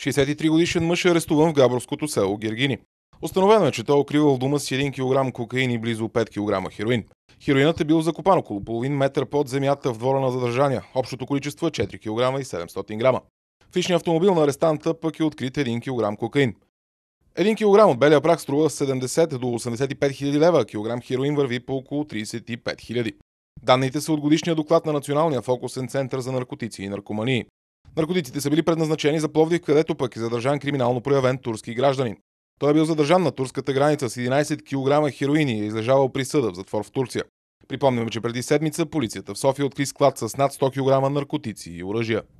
63 годишен мъж е арестуван в габровското село Гергини. Остановено е, че той е укривал в дома си 1 кг кокаин и близо 5 кг хероин. Хероинът е бил закопан около половин метър под земята в двора на задържания. Общото количество е 4 кг и 700 грама. В личния автомобил на арестанта пък е открит 1 кг кокаин. Един килограм от белия прах струва 70 до 85 хиляди лева, килограм хероин върви по около 35 хиляди. Данните са от годишния доклад на Националния фокусен център за наркотици и наркомании. Наркотиците са били предназначени за Пловдив, където пък е задържан криминално проявен турски гражданин. Той е бил задържан на турската граница с 11 кг хероини и е излежавал присъда в затвор в Турция. Припомняме, че преди седмица полицията в София откри склад с над 100 кг наркотици и оръжия.